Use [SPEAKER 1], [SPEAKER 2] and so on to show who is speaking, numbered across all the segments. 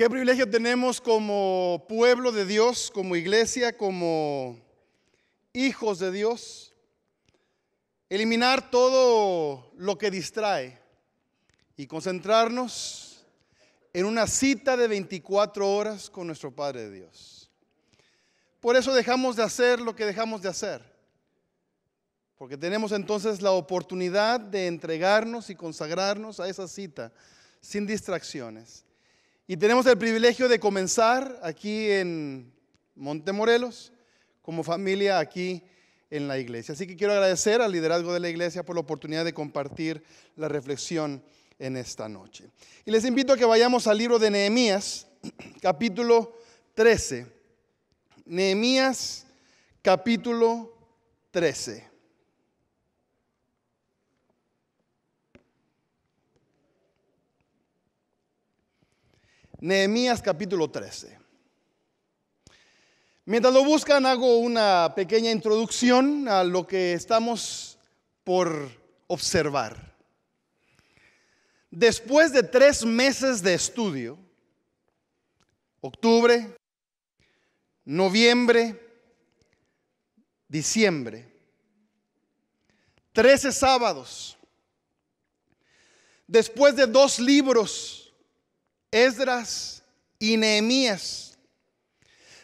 [SPEAKER 1] Qué privilegio tenemos como pueblo de Dios, como iglesia, como hijos de Dios. Eliminar todo lo que distrae y concentrarnos en una cita de 24 horas con nuestro Padre de Dios. Por eso dejamos de hacer lo que dejamos de hacer. Porque tenemos entonces la oportunidad de entregarnos y consagrarnos a esa cita sin distracciones. Y tenemos el privilegio de comenzar aquí en Montemorelos, como familia aquí en la iglesia. Así que quiero agradecer al liderazgo de la iglesia por la oportunidad de compartir la reflexión en esta noche. Y les invito a que vayamos al libro de Nehemías, capítulo 13. Nehemías, capítulo 13. Nehemías capítulo 13. Mientras lo buscan, hago una pequeña introducción a lo que estamos por observar. Después de tres meses de estudio, octubre, noviembre, diciembre, trece sábados, después de dos libros, Esdras y Nehemías.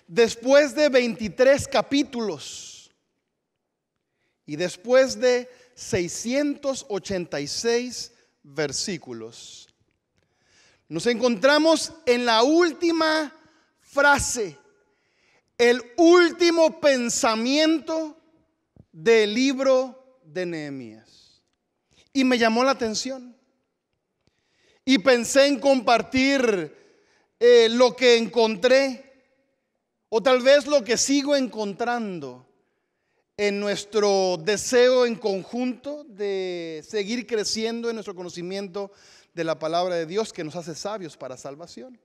[SPEAKER 1] Después de 23 capítulos y después de 686 versículos, nos encontramos en la última frase, el último pensamiento del libro de Nehemías. Y me llamó la atención y pensé en compartir eh, lo que encontré o tal vez lo que sigo encontrando en nuestro deseo en conjunto de seguir creciendo en nuestro conocimiento de la palabra de Dios que nos hace sabios para salvación.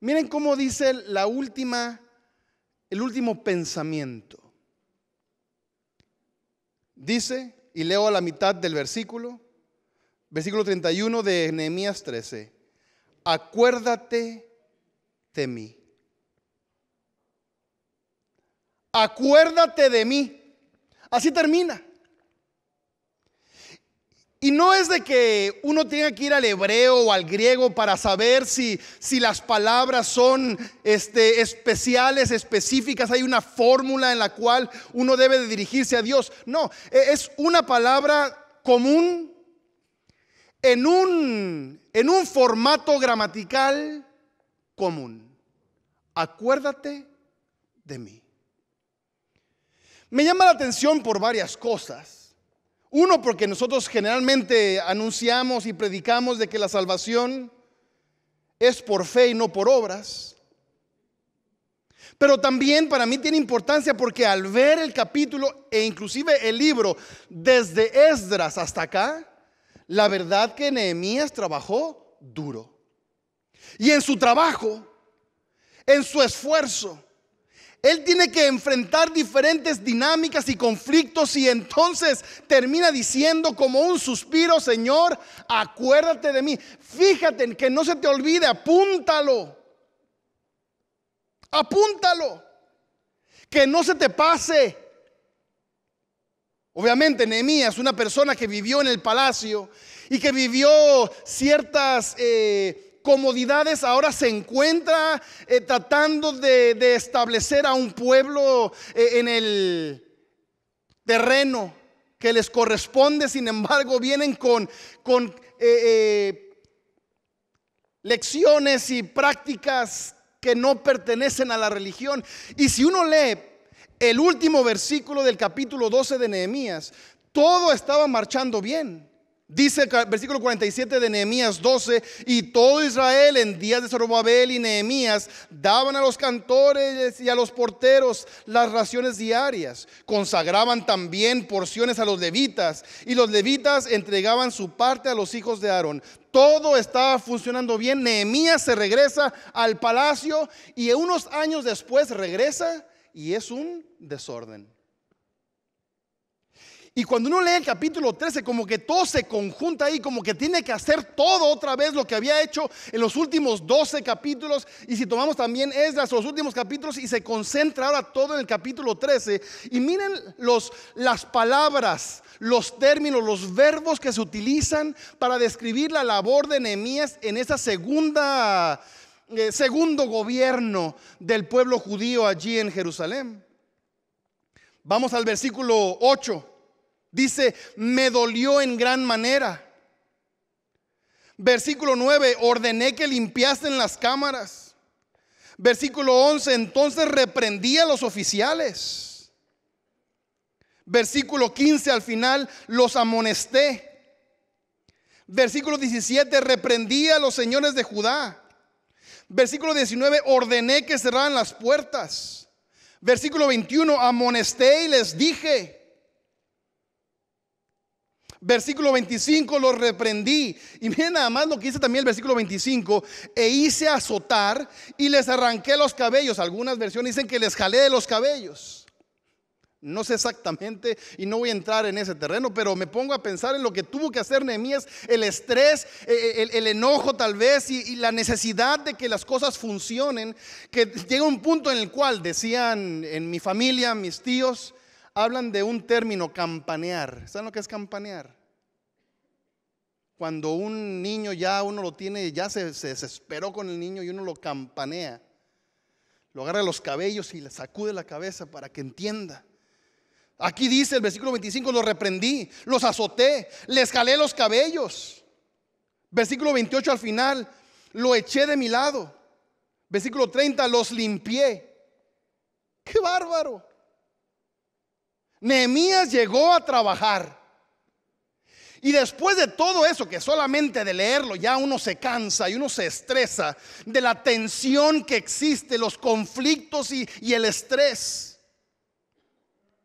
[SPEAKER 1] Miren cómo dice la última el último pensamiento. Dice, y leo a la mitad del versículo, versículo 31 de Nehemías 13. Acuérdate de mí. Acuérdate de mí. Así termina. Y no es de que uno tenga que ir al hebreo o al griego para saber si, si las palabras son este, especiales, específicas, hay una fórmula en la cual uno debe dirigirse a Dios. No, e-, es una palabra común en un, en un formato gramatical común. Acuérdate de mí. Me llama la atención por varias cosas. Uno, porque nosotros generalmente anunciamos y predicamos de que la salvación es por fe y no por obras. Pero también para mí tiene importancia porque al ver el capítulo e inclusive el libro desde Esdras hasta acá, la verdad que Nehemías trabajó duro. Y en su trabajo, en su esfuerzo, él tiene que enfrentar diferentes dinámicas y conflictos y entonces termina diciendo como un suspiro, Señor, acuérdate de mí. Fíjate que no se te olvide, apúntalo. Apúntalo. Que no se te pase. Obviamente, Nehemías, una persona que vivió en el palacio y que vivió ciertas eh, comodidades, ahora se encuentra eh, tratando de, establecer a un pueblo eh, en el terreno que les corresponde. Sin embargo, vienen con, con lecciones y prácticas que no pertenecen a la religión. Y si uno lee el último versículo del capítulo 12 de Nehemías, todo estaba marchando bien. Dice el versículo 47 de Nehemías 12, y todo Israel en días de Zorobabel y Nehemías daban a los cantores y a los porteros las raciones diarias, consagraban también porciones a los levitas, y los levitas entregaban su parte a los hijos de Aarón. Todo estaba funcionando bien, Nehemías se regresa al palacio y unos años después regresa y es un desorden. Y cuando uno lee el capítulo 13, como que todo se conjunta ahí, como que tiene que hacer todo otra vez lo que había hecho en los últimos 12 capítulos. Y si tomamos también Esdras, los últimos capítulos, y se concentra ahora todo en el capítulo 13. Y miren los, las palabras, los términos, los verbos que se utilizan para describir la labor de Nehemías en esa segunda eh, segundo gobierno del pueblo judío allí en Jerusalén. Vamos al versículo 8. Dice, me dolió en gran manera. Versículo 9, ordené que limpiasen las cámaras. Versículo 11, entonces reprendí a los oficiales. Versículo 15, al final los amonesté. Versículo 17, reprendí a los señores de Judá. Versículo 19, ordené que cerraran las puertas. Versículo 21, amonesté y les dije. Versículo 25, los reprendí. Y miren nada más lo que hice también el versículo 25, e hice azotar y les arranqué los cabellos. Algunas versiones dicen que les jalé de los cabellos. No sé exactamente y no voy a entrar en ese terreno, pero me pongo a pensar en lo que tuvo que hacer Nehemías, el estrés, e, e, el, enojo tal vez y, la necesidad de que las cosas funcionen, que llega un punto en el cual, decían en mi familia, mis tíos, hablan de un término, campanear. ¿Saben lo que es campanear? Cuando un niño ya uno lo tiene, ya se, se desesperó con el niño y uno lo campanea. Lo agarra los cabellos y le sacude la cabeza para que entienda. Aquí dice el versículo 25, los reprendí, los azoté, les jalé los cabellos. Versículo 28 al final, lo eché de mi lado. Versículo 30, los limpié. ¡Qué bárbaro! Nehemías llegó a trabajar. Y después de todo eso, que solamente de leerlo ya uno se cansa y uno se estresa, de la tensión que existe, los conflictos y, y el estrés.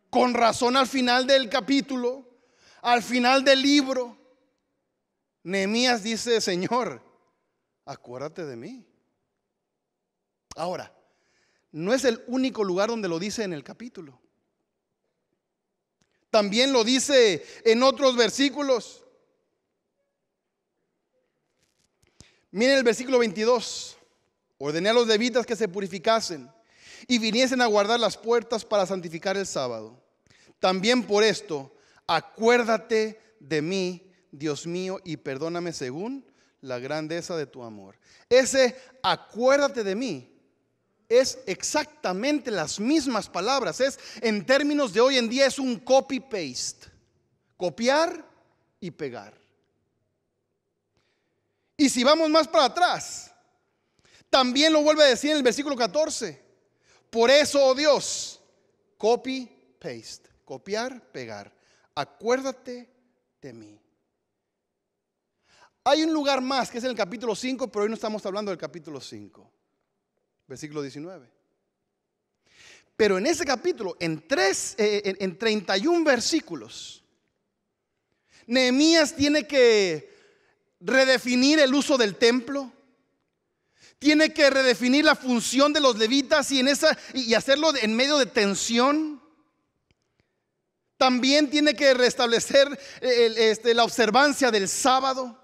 [SPEAKER 1] Con razón al final del capítulo, al final del libro, Nehemías dice, Señor, acuérdate de mí. Ahora, no es el único lugar donde lo dice en el capítulo. También lo dice en otros versículos. Miren el versículo 22. Ordené a los levitas que se purificasen y viniesen a guardar las puertas para santificar el sábado. También por esto, acuérdate de mí, Dios mío, y perdóname según la grandeza de tu amor. Ese acuérdate de mí es exactamente las mismas palabras. Es en términos de hoy en día es un copy paste. Copiar y pegar. Y si vamos más para atrás, también lo vuelve a decir en el versículo 14. Por eso, oh Dios, copy, paste, copiar, pegar. Acuérdate de mí. Hay un lugar más que es en el capítulo 5, pero hoy no estamos hablando del capítulo 5, versículo 19. Pero en ese capítulo, en, tres, eh, en, 31 versículos, Nehemías tiene que redefinir el uso del templo, tiene que redefinir la función de los levitas y, en esa, y hacerlo en medio de tensión. También tiene que restablecer eh, este, la observancia del sábado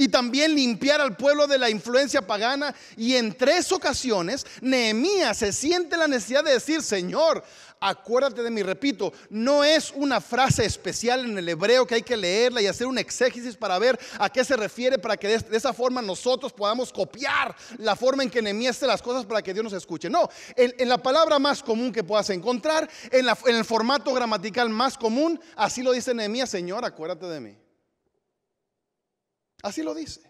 [SPEAKER 1] y también limpiar al pueblo de la influencia pagana. Y en tres ocasiones, Nehemías se siente la necesidad de decir, Señor, acuérdate de mí, repito, no es una frase especial en el hebreo que hay que leerla y hacer un exégesis para ver a qué se refiere, para que de esa forma nosotros podamos copiar la forma en que Nehemías hace las cosas para que Dios nos escuche. No, en, la palabra más común que puedas encontrar, en, en el formato gramatical más común, así lo dice Nehemías, Señor, acuérdate de mí. Así lo dice.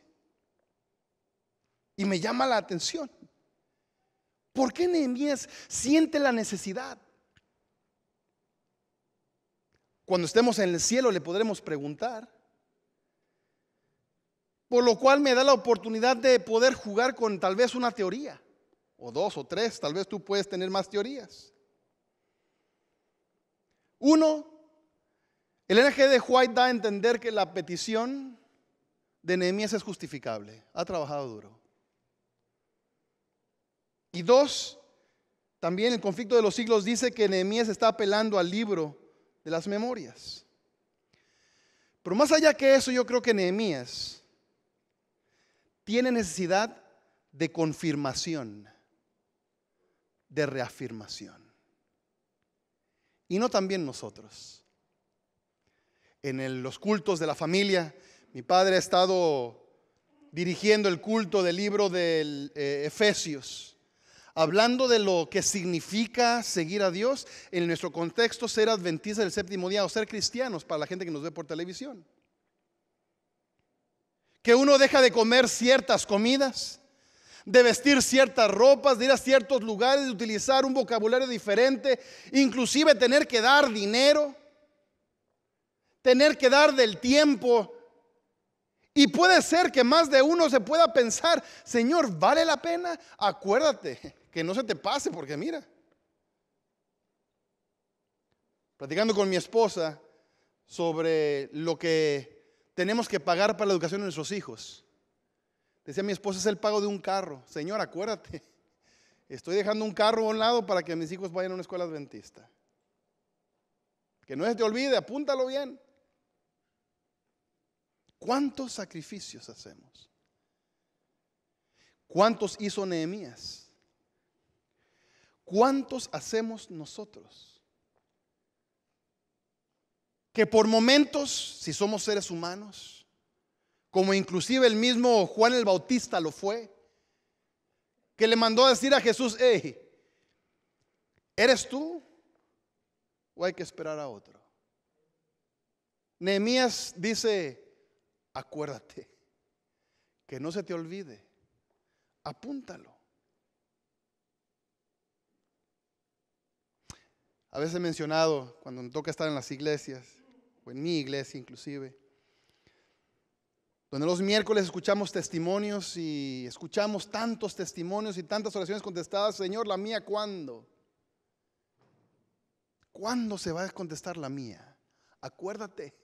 [SPEAKER 1] Y me llama la atención. ¿Por qué Nehemías siente la necesidad? Cuando estemos en el cielo le podremos preguntar. Por lo cual me da la oportunidad de poder jugar con tal vez una teoría, o dos o tres, tal vez tú puedes tener más teorías. Uno, el NG de White da a entender que la petición de Nehemías es justificable. Ha trabajado duro. Y dos, también el conflicto de los siglos dice que Nehemías está apelando al libro de las memorias. Pero más allá que eso, yo creo que Nehemías tiene necesidad de confirmación, de reafirmación. Y no también nosotros. En los cultos de la familia, mi padre ha estado dirigiendo el culto del libro de eh, Efesios, hablando de lo que significa seguir a Dios en nuestro contexto ser adventistas del séptimo día o ser cristianos para la gente que nos ve por televisión. Que uno deja de comer ciertas comidas, de vestir ciertas ropas, de ir a ciertos lugares, de utilizar un vocabulario diferente, inclusive tener que dar dinero, tener que dar del tiempo y puede ser que más de uno se pueda pensar, Señor, ¿vale la pena? Acuérdate que no se te pase porque mira. Platicando con mi esposa sobre lo que tenemos que pagar para la educación de nuestros hijos. Decía mi esposa, es el pago de un carro. Señor, acuérdate, estoy dejando un carro a un lado para que mis hijos vayan a una escuela adventista. Que no se te olvide, apúntalo bien. ¿Cuántos sacrificios hacemos? ¿Cuántos hizo Nehemías? ¿Cuántos hacemos nosotros? Que por momentos, si somos seres humanos, como inclusive el mismo Juan el Bautista lo fue, que le mandó a decir a Jesús, hey, ¿eres tú o hay que esperar a otro? Nehemías dice, acuérdate, que no se te olvide, apúntalo. A veces he mencionado, cuando me toca estar en las iglesias, o en mi iglesia inclusive, donde los miércoles escuchamos testimonios y escuchamos tantos testimonios y tantas oraciones contestadas, Señor, la mía, ¿cuándo? ¿Cuándo se va a contestar la mía? Acuérdate.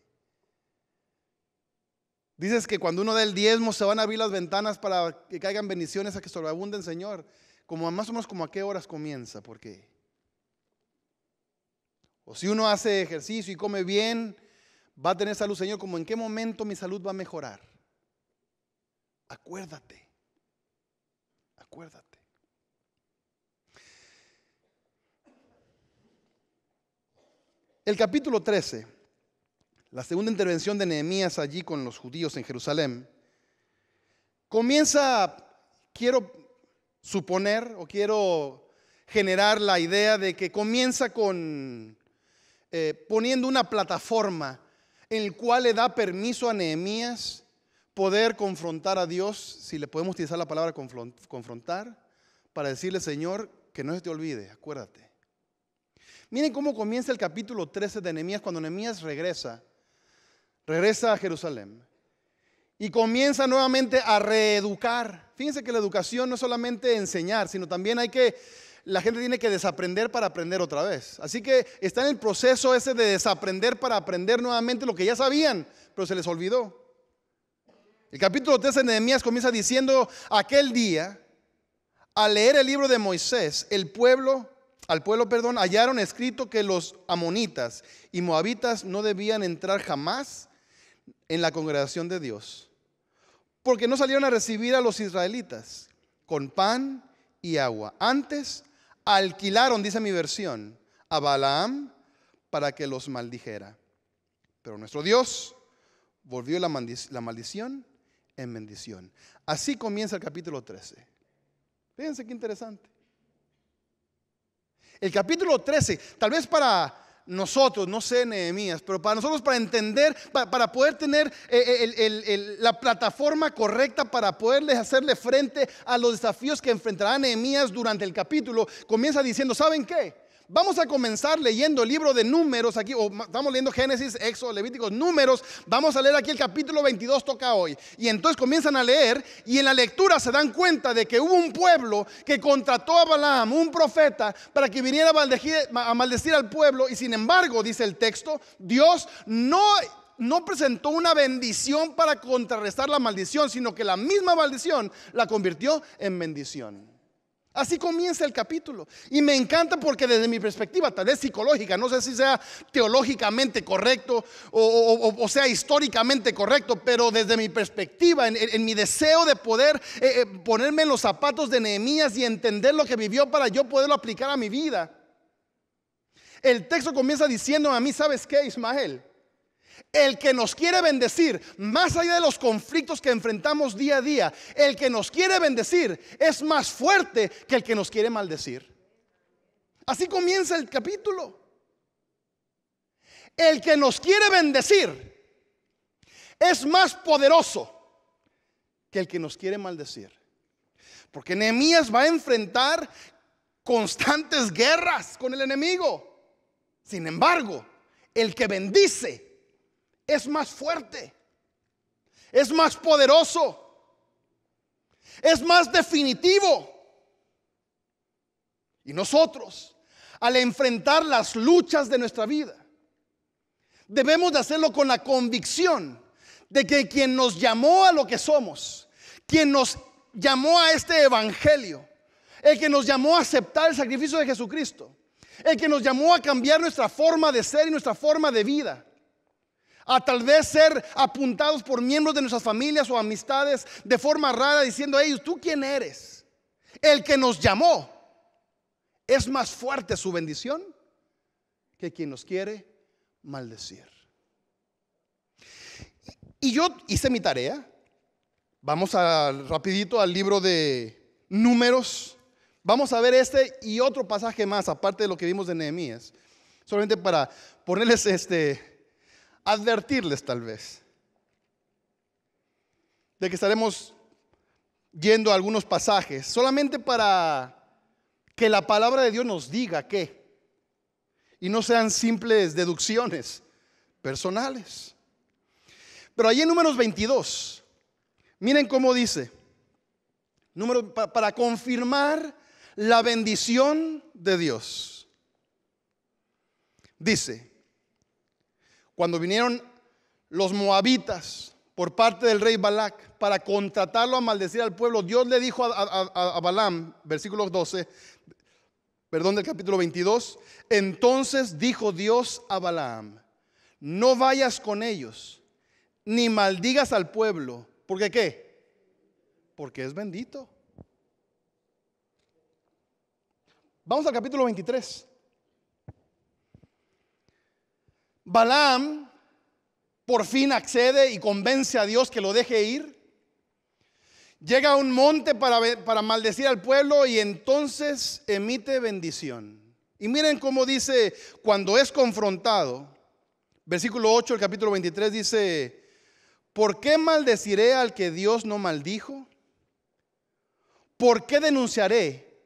[SPEAKER 1] Dices que cuando uno da el diezmo se van a abrir las ventanas para que caigan bendiciones a que sobreabunden, Señor. Como más o menos como a qué horas comienza, porque o si uno hace ejercicio y come bien, va a tener salud, Señor, como en qué momento mi salud va a mejorar. Acuérdate. Acuérdate. El capítulo 13 la segunda intervención de Nehemías allí con los judíos en Jerusalén, comienza, quiero suponer o quiero generar la idea de que comienza con eh, poniendo una plataforma en la cual le da permiso a Nehemías poder confrontar a Dios, si le podemos utilizar la palabra confrontar, para decirle, Señor, que no se te olvide, acuérdate. Miren cómo comienza el capítulo 13 de Nehemías cuando Nehemías regresa regresa a Jerusalén y comienza nuevamente a reeducar. Fíjense que la educación no es solamente enseñar, sino también hay que, la gente tiene que desaprender para aprender otra vez. Así que está en el proceso ese de desaprender para aprender nuevamente lo que ya sabían, pero se les olvidó. El capítulo 3 de Nehemías comienza diciendo, aquel día, al leer el libro de Moisés, el pueblo, al pueblo, perdón, hallaron escrito que los amonitas y moabitas no debían entrar jamás en la congregación de Dios, porque no salieron a recibir a los israelitas con pan y agua. Antes alquilaron, dice mi versión, a Balaam para que los maldijera. Pero nuestro Dios volvió la, maldición en bendición. Así comienza el capítulo 13. Fíjense qué interesante. El capítulo 13, tal vez para nosotros, no sé Nehemías, pero para nosotros, para entender, para, poder tener eh, eh, la plataforma correcta para poderles hacerle frente a los desafíos que enfrentará Nehemías durante el capítulo, comienza diciendo, ¿saben qué? Vamos a comenzar leyendo el libro de números aquí, o estamos leyendo Génesis, Éxodo, Levíticos, números. Vamos a leer aquí el capítulo 22, toca hoy. Y entonces comienzan a leer y en la lectura se dan cuenta de que hubo un pueblo que contrató a Balaam, un profeta, para que viniera a maldecir, a maldecir al pueblo. Y sin embargo, dice el texto, Dios no no presentó una bendición para contrarrestar la maldición, sino que la misma maldición la convirtió en bendición. Así comienza el capítulo. Y me encanta porque desde mi perspectiva, tal vez psicológica, no sé si sea teológicamente correcto o, sea históricamente correcto, pero desde mi perspectiva, en, mi deseo de poder eh, eh, ponerme en los zapatos de Nehemías y entender lo que vivió para yo poderlo aplicar a mi vida. El texto comienza diciendo a mí, ¿sabes qué, Ismael? El que nos quiere bendecir, más allá de los conflictos que enfrentamos día a día, el que nos quiere bendecir es más fuerte que el que nos quiere maldecir. Así comienza el capítulo. El que nos quiere bendecir es más poderoso que el que nos quiere maldecir. Porque Nehemías va a enfrentar constantes guerras con el enemigo. Sin embargo, el que bendice es más fuerte, es más poderoso, es más definitivo. Y nosotros, al enfrentar las luchas de nuestra vida, debemos de hacerlo con la convicción de que quien nos llamó a lo que somos, quien nos llamó a este evangelio, el que nos llamó a aceptar el sacrificio de Jesucristo, el que nos llamó a cambiar nuestra forma de ser y nuestra forma de vida, a tal vez ser apuntados por miembros de nuestras familias o amistades de forma rara diciendo a ellos, ¿tú quién eres? El que nos llamó es más fuerte su bendición que quien nos quiere maldecir. Y yo hice mi tarea. Vamos rapidito al libro de números. Vamos a ver este y otro pasaje más, aparte de lo que vimos de Nehemías. Solamente para ponerles este, advertirles tal vez de que estaremos yendo a algunos pasajes, solamente para que la palabra de Dios nos diga qué, y no sean simples deducciones personales. Pero allí en números 22, miren cómo dice, número, para confirmar la bendición de Dios. Dice, cuando vinieron los moabitas por parte del rey Balac para contratarlo a maldecir al pueblo, Dios le dijo a, a, a Balaam, versículo 12, perdón del capítulo 22, entonces dijo Dios a Balaam, no vayas con ellos, ni maldigas al pueblo, porque qué? Porque es bendito. Vamos al capítulo 23. Balaam por fin accede y convence a Dios que lo deje ir. Llega a un monte para, maldecir al pueblo y entonces emite bendición. Y miren cómo dice, cuando es confrontado, versículo 8 del capítulo 23 dice, ¿por qué maldeciré al que Dios no maldijo? ¿Por qué denunciaré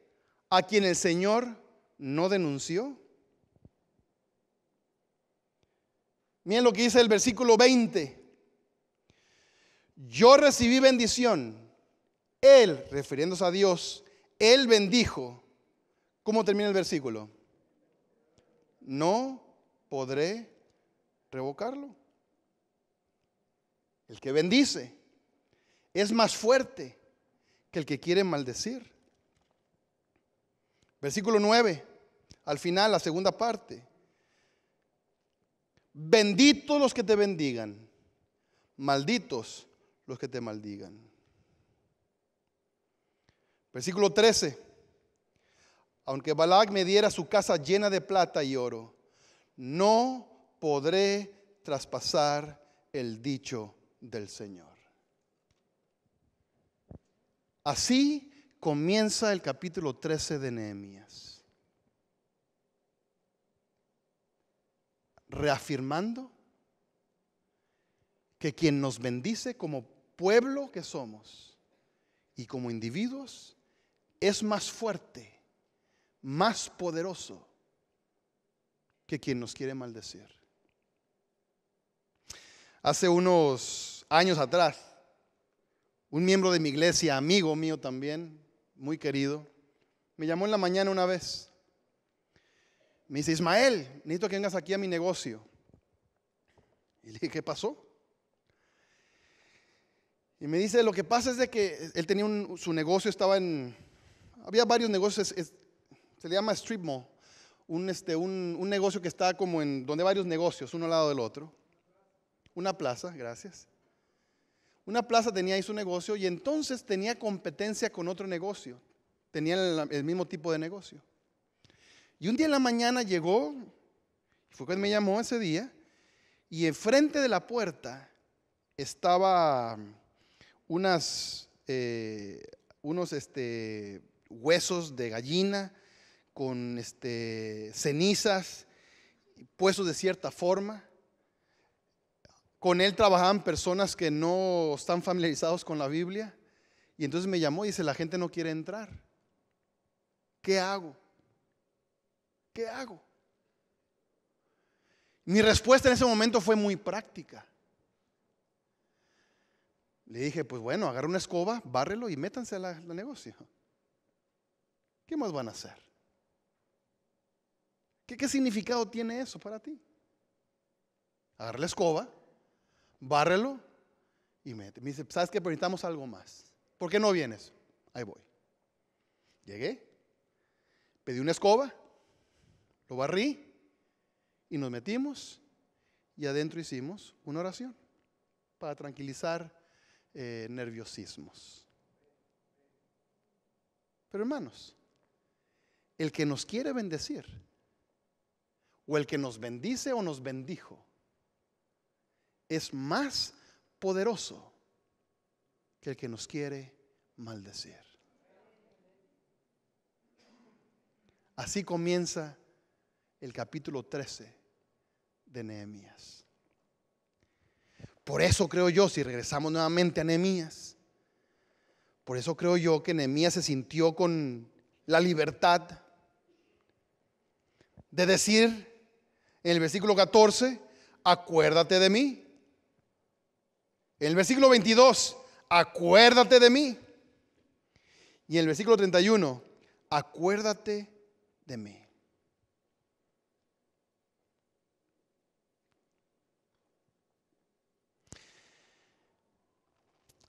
[SPEAKER 1] a quien el Señor no denunció? Miren lo que dice el versículo 20. Yo recibí bendición. Él, refiriéndose a Dios, Él bendijo. ¿Cómo termina el versículo? No podré revocarlo. El que bendice es más fuerte que el que quiere maldecir. Versículo 9, al final, la segunda parte benditos los que te bendigan, malditos los que te maldigan. Versículo 13. Aunque Balac me diera su casa llena de plata y oro, no podré traspasar el dicho del Señor. Así comienza el capítulo 13 de Nehemías. reafirmando que quien nos bendice como pueblo que somos y como individuos es más fuerte, más poderoso que quien nos quiere maldecir. Hace unos años atrás, un miembro de mi iglesia, amigo mío también, muy querido, me llamó en la mañana una vez me dice, Ismael, necesito que vengas aquí a mi negocio. Y le dije, ¿qué pasó? Y me dice, lo que pasa es de que él tenía su negocio, estaba en, había varios negocios, se le llama street mall, un, este, un, negocio que estaba como en, donde varios negocios, uno al lado del otro. Una plaza, gracias. Una plaza tenía ahí su negocio y entonces tenía competencia con otro negocio. Tenían el mismo tipo de negocio. Y un día en la mañana llegó, fue cuando me llamó ese día, y enfrente de la puerta estaba unas, eh, unos este, huesos de gallina con este, cenizas puestos de cierta forma. Con él trabajaban personas que no están familiarizados con la Biblia. Y entonces me llamó y dice, la gente no quiere entrar. ¿Qué hago? ¿Qué hago? Mi respuesta en ese momento fue muy práctica. Le dije, pues bueno, agarra una escoba, bárrelo y métanse al negocio. ¿Qué más van a hacer? ¿Qué, significado tiene eso para ti? Agarra la escoba, bárrelo y mete. Me dice, ¿sabes qué? Necesitamos algo más. ¿Por qué no vienes? Ahí voy. Llegué, pedí una escoba, lo barrí y nos metimos y adentro hicimos una oración para tranquilizar eh, nerviosismos. Pero hermanos, el que nos quiere bendecir, o el que nos bendice o nos bendijo, es más poderoso que el que nos quiere maldecir. Así comienza el capítulo 13 de Nehemías. Por eso creo yo, si regresamos nuevamente a Nehemías, por eso creo yo que Nehemías se sintió con la libertad de decir en el versículo 14, acuérdate de mí. En el versículo 22, acuérdate de mí. Y en el versículo 31, acuérdate de mí.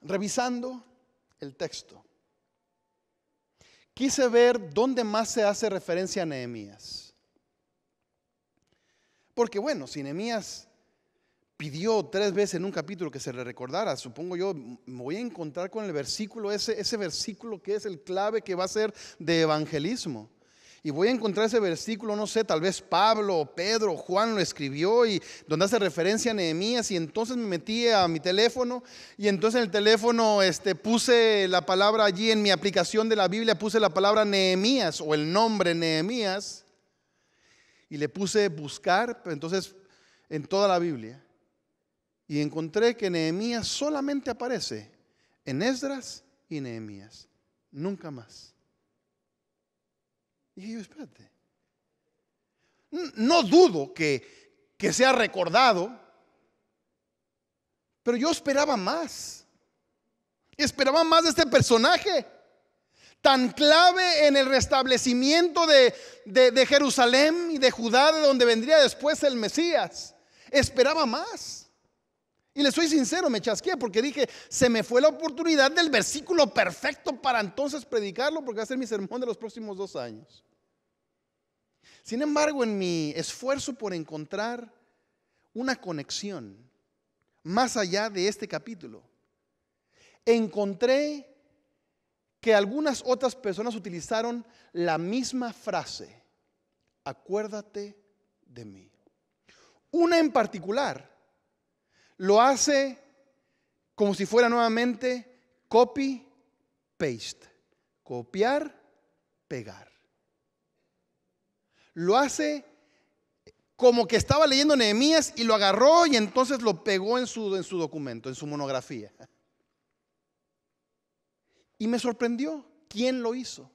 [SPEAKER 1] Revisando el texto, quise ver dónde más se hace referencia a Nehemías. Porque bueno, si Nehemías pidió tres veces en un capítulo que se le recordara. Supongo yo, me voy a encontrar con el versículo, ese, ese versículo que es el clave que va a ser de evangelismo. Y voy a encontrar ese versículo, no sé, tal vez Pablo, Pedro, Juan lo escribió y donde hace referencia a Nehemías y entonces me metí a mi teléfono y entonces en el teléfono este, puse la palabra allí en mi aplicación de la Biblia, puse la palabra Nehemías o el nombre Nehemías y le puse buscar, entonces en toda la Biblia y encontré que Nehemías solamente aparece en Esdras y Nehemías, nunca más. Dije yo, espérate. No dudo que, sea recordado, pero yo esperaba más. Esperaba más de este personaje tan clave en el restablecimiento de, de Jerusalén y de Judá, de donde vendría después el Mesías. Esperaba más. Y le soy sincero, me chasqué porque dije, se me fue la oportunidad del versículo perfecto para entonces predicarlo porque va a ser mi sermón de los próximos dos años. Sin embargo, en mi esfuerzo por encontrar una conexión más allá de este capítulo, encontré que algunas otras personas utilizaron la misma frase, acuérdate de mí. Una en particular lo hace como si fuera nuevamente copy, paste. Copiar, pegar. Lo hace como que estaba leyendo Nehemías y lo agarró y entonces lo pegó en su, en su documento, en su monografía. Y me sorprendió quién lo hizo.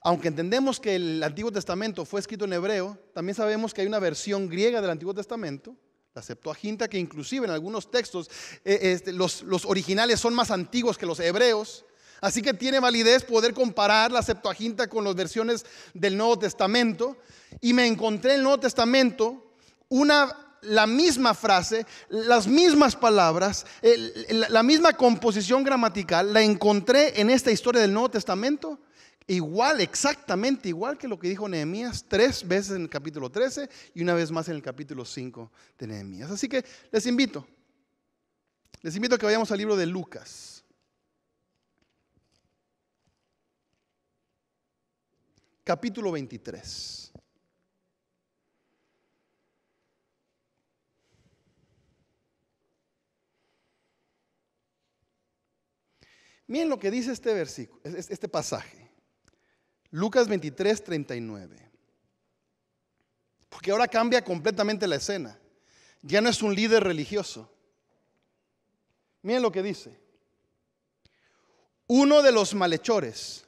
[SPEAKER 1] Aunque entendemos que el Antiguo Testamento fue escrito en hebreo, también sabemos que hay una versión griega del Antiguo Testamento Septuaginta, que inclusive en algunos textos eh, este, los, originales son más antiguos que los hebreos. Así que tiene validez poder comparar la Septuaginta con las versiones del Nuevo Testamento. Y me encontré en el Nuevo Testamento una la misma frase, las mismas palabras, la misma composición gramatical, la encontré en esta historia del Nuevo Testamento Igual, exactamente igual que lo que dijo Nehemías tres veces en el capítulo 13 y una vez más en el capítulo 5 de Nehemías. Así que les invito, les invito a que vayamos al libro de Lucas. Capítulo 23. Miren lo que dice este versículo, este pasaje. Lucas 23, 39. Porque ahora cambia completamente la escena. Ya no es un líder religioso. Miren lo que dice. Uno de los malhechores.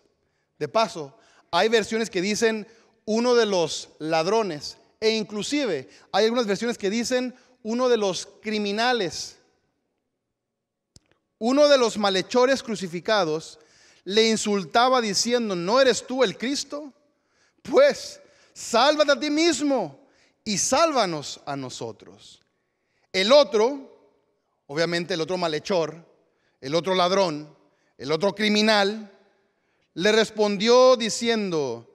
[SPEAKER 1] De paso, hay versiones que dicen uno de los ladrones. E inclusive hay algunas versiones que dicen uno de los criminales. Uno de los malhechores crucificados le insultaba diciendo, ¿no eres tú el Cristo? Pues, sálvate a ti mismo y sálvanos a nosotros. El otro, obviamente el otro malhechor, el otro ladrón, el otro criminal, le respondió diciendo,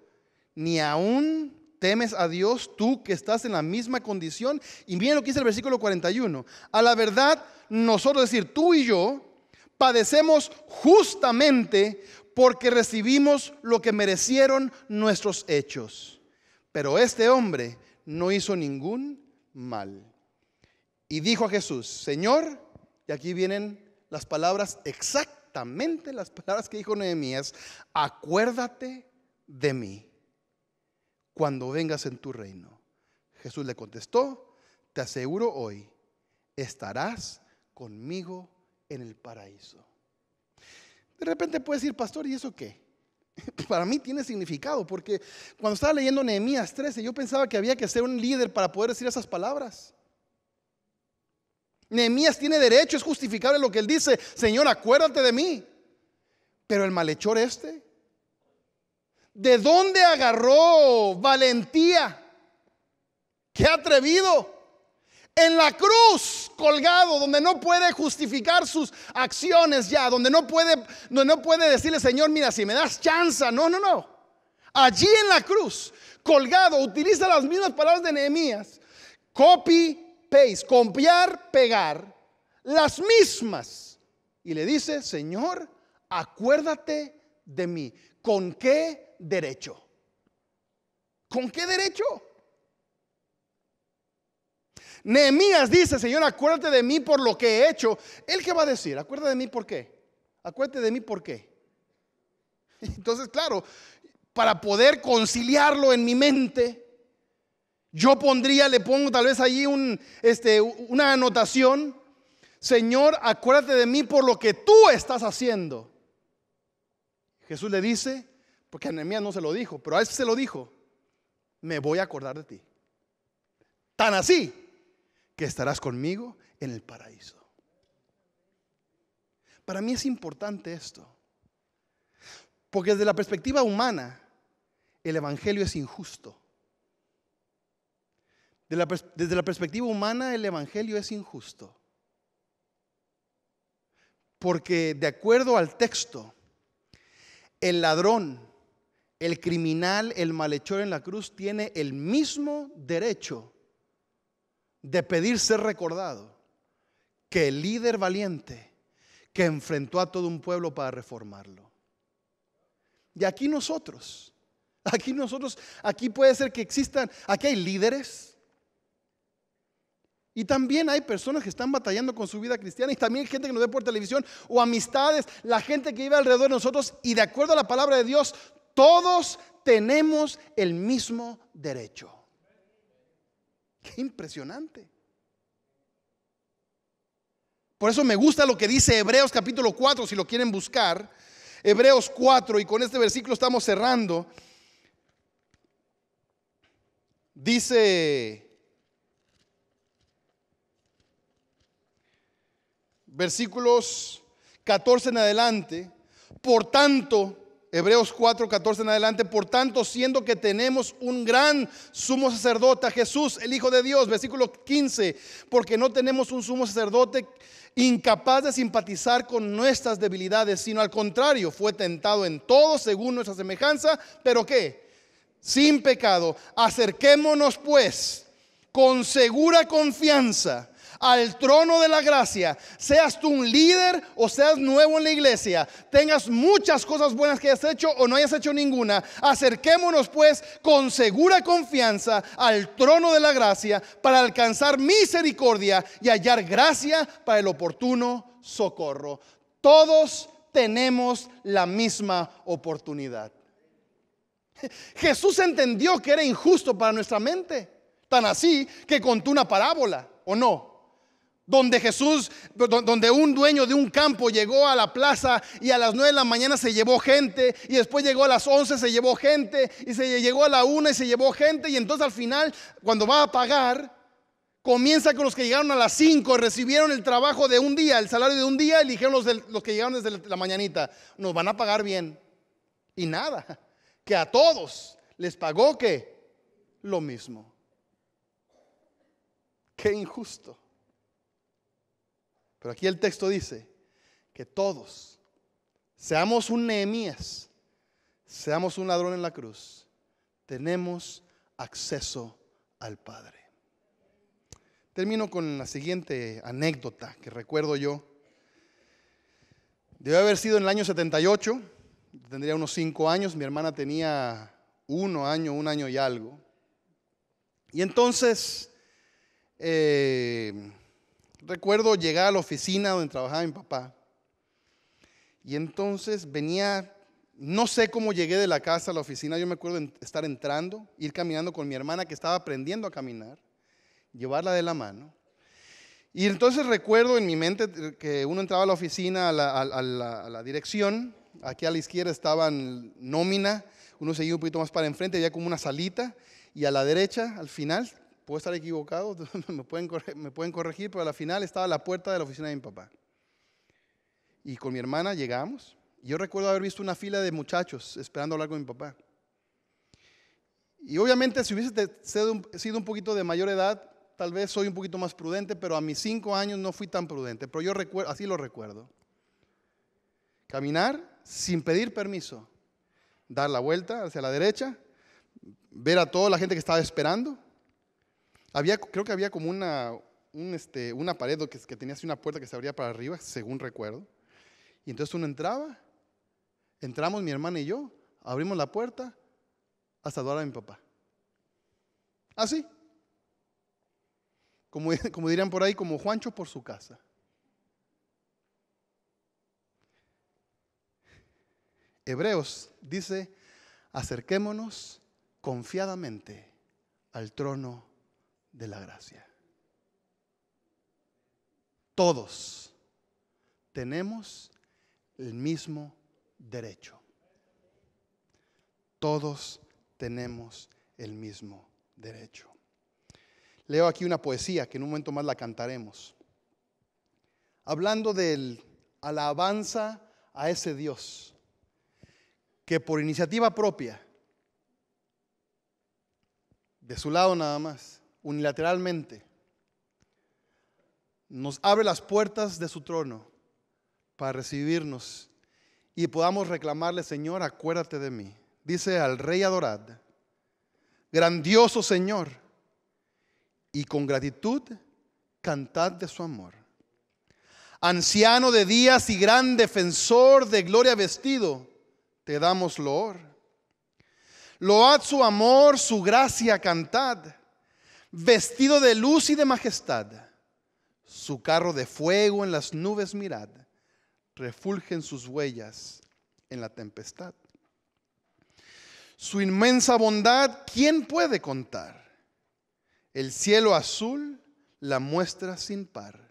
[SPEAKER 1] ni aún temes a Dios tú que estás en la misma condición. Y miren lo que dice el versículo 41. A la verdad, nosotros, es decir, tú y yo, Padecemos justamente porque recibimos lo que merecieron nuestros hechos. Pero este hombre no hizo ningún mal. Y dijo a Jesús, Señor, y aquí vienen las palabras exactamente las palabras que dijo Nehemías, acuérdate de mí cuando vengas en tu reino. Jesús le contestó, te aseguro hoy, estarás conmigo en el paraíso. De repente puede decir, pastor, ¿y eso qué? Para mí tiene significado, porque cuando estaba leyendo Nehemías 13, yo pensaba que había que ser un líder para poder decir esas palabras. Nehemías tiene derecho, es justificable lo que él dice, Señor, acuérdate de mí. Pero el malhechor este, ¿de dónde agarró valentía? ¡Qué atrevido! en la cruz colgado, donde no puede justificar sus acciones ya, donde no puede, no puede decirle, Señor, mira, si me das chance, no, no, no. Allí en la cruz, colgado, utiliza las mismas palabras de Nehemías. Copy, paste, copiar, pegar, las mismas. Y le dice, Señor, acuérdate de mí. ¿Con qué derecho? ¿Con qué derecho? Neemías dice, Señor, acuérdate de mí por lo que he hecho. ¿Él qué va a decir? Acuérdate de mí por qué. Acuérdate de mí por qué. Entonces, claro, para poder conciliarlo en mi mente, yo pondría, le pongo tal vez allí un, este, una anotación. Señor, acuérdate de mí por lo que tú estás haciendo. Jesús le dice, porque a Nehemías no se lo dijo, pero a él se lo dijo, me voy a acordar de ti. Tan así que estarás conmigo en el paraíso. Para mí es importante esto, porque desde la perspectiva humana, el Evangelio es injusto. Desde la, perspectiva humana, el Evangelio es injusto. Porque de acuerdo al texto, el ladrón, el criminal, el malhechor en la cruz tiene el mismo derecho de pedir ser recordado que el líder valiente que enfrentó a todo un pueblo para reformarlo. Y aquí nosotros, aquí nosotros, aquí puede ser que existan, aquí hay líderes. Y también hay personas que están batallando con su vida cristiana y también hay gente que nos ve por televisión o amistades, la gente que vive alrededor de nosotros y de acuerdo a la palabra de Dios, todos tenemos el mismo derecho impresionante. Por eso me gusta lo que dice Hebreos capítulo 4, si lo quieren buscar. Hebreos 4, y con este versículo estamos cerrando. Dice versículos 14 en adelante, por tanto, Hebreos 4, 14 en adelante. Por tanto, siendo que tenemos un gran sumo sacerdote, Jesús, el Hijo de Dios, versículo 15, porque no tenemos un sumo sacerdote incapaz de simpatizar con nuestras debilidades, sino al contrario, fue tentado en todo según nuestra semejanza, pero ¿qué? Sin pecado. Acerquémonos pues con segura confianza al trono de la gracia, seas tú un líder o seas nuevo en la iglesia, tengas muchas cosas buenas que hayas hecho o no hayas hecho ninguna, acerquémonos pues con segura confianza al trono de la gracia para alcanzar misericordia y hallar gracia para el oportuno socorro. Todos tenemos la misma oportunidad. Jesús entendió que era injusto para nuestra mente, tan así que contó una parábola, ¿o no? Donde Jesús, donde un dueño de un campo llegó a la plaza y a las 9 de la mañana se llevó gente y después llegó a las 11 se llevó gente y se llegó a la 1 y se llevó gente y entonces al final cuando va a pagar comienza con los que llegaron a las 5, recibieron el trabajo de un día, el salario de un día Eligieron los, los que llegaron desde la mañanita, nos van a pagar bien. Y nada, que a todos les pagó que lo mismo. Qué injusto. Pero aquí el texto dice que todos, seamos un Nehemías, seamos un ladrón en la cruz, tenemos acceso al Padre. Termino con la siguiente anécdota que recuerdo yo. Debe haber sido en el año 78, tendría unos 5 años, mi hermana tenía uno año, un año y algo. Y entonces, eh, Recuerdo llegar a la oficina donde trabajaba mi papá. Y entonces venía, no sé cómo llegué de la casa a la oficina, yo me acuerdo estar entrando, ir caminando con mi hermana que estaba aprendiendo a caminar, llevarla de la mano. Y entonces recuerdo en mi mente que uno entraba a la oficina, a la, dirección, aquí a la izquierda estaban nómina, uno seguía un poquito más para enfrente, había como una salita, y a la derecha, al final, puedo estar equivocado, me pueden, corregir, pero a la final estaba a la puerta de la oficina de mi papá. Y con mi hermana llegamos. Yo recuerdo haber visto una fila de muchachos esperando hablar con mi papá. Y obviamente si hubiese sido un poquito de mayor edad, tal vez soy un poquito más prudente, pero a mis cinco años no fui tan prudente. Pero yo recuerdo, así lo recuerdo. Caminar sin pedir permiso, dar la vuelta hacia la derecha, ver a toda la gente que estaba esperando creo que había como una, este, una pared que, que tenía así una puerta que se abría para arriba, según recuerdo. Y entonces uno entraba, entramos mi hermana y yo, abrimos la puerta hasta adorar a mi papá. Así. Ah, como, como dirían por ahí, como Juancho por su casa. Hebreos dice, acerquémonos confiadamente al trono de de la gracia. Todos tenemos el mismo derecho. Todos tenemos el mismo derecho. Leo aquí una poesía que en un momento más la cantaremos. Hablando del alabanza a ese Dios que por iniciativa propia, de su lado nada más, unilateralmente, nos abre las puertas de su trono para recibirnos y podamos reclamarle, Señor, acuérdate de mí. Dice al rey adorad, grandioso Señor, y con gratitud cantad de su amor. Anciano de días y gran defensor de gloria vestido, te damos loor. Load su amor, su gracia cantad vestido de luz y de majestad. Su carro de fuego en las nubes mirad, refulgen sus huellas en la tempestad. Su inmensa bondad, ¿quién puede contar? El cielo azul la muestra sin par.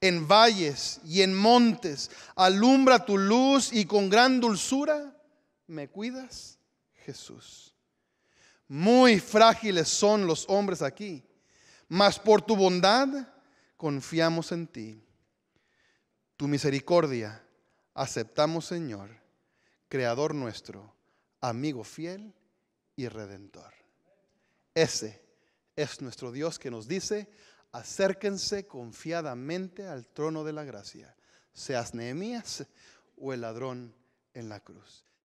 [SPEAKER 1] En valles y en montes alumbra tu luz y con gran dulzura me cuidas, Jesús. Muy frágiles son los hombres aquí, mas por tu bondad confiamos en ti. Tu misericordia aceptamos, Señor, Creador nuestro, amigo fiel y redentor. Ese es nuestro Dios que nos dice, acérquense confiadamente al trono de la gracia, seas Nehemías o el ladrón en la cruz.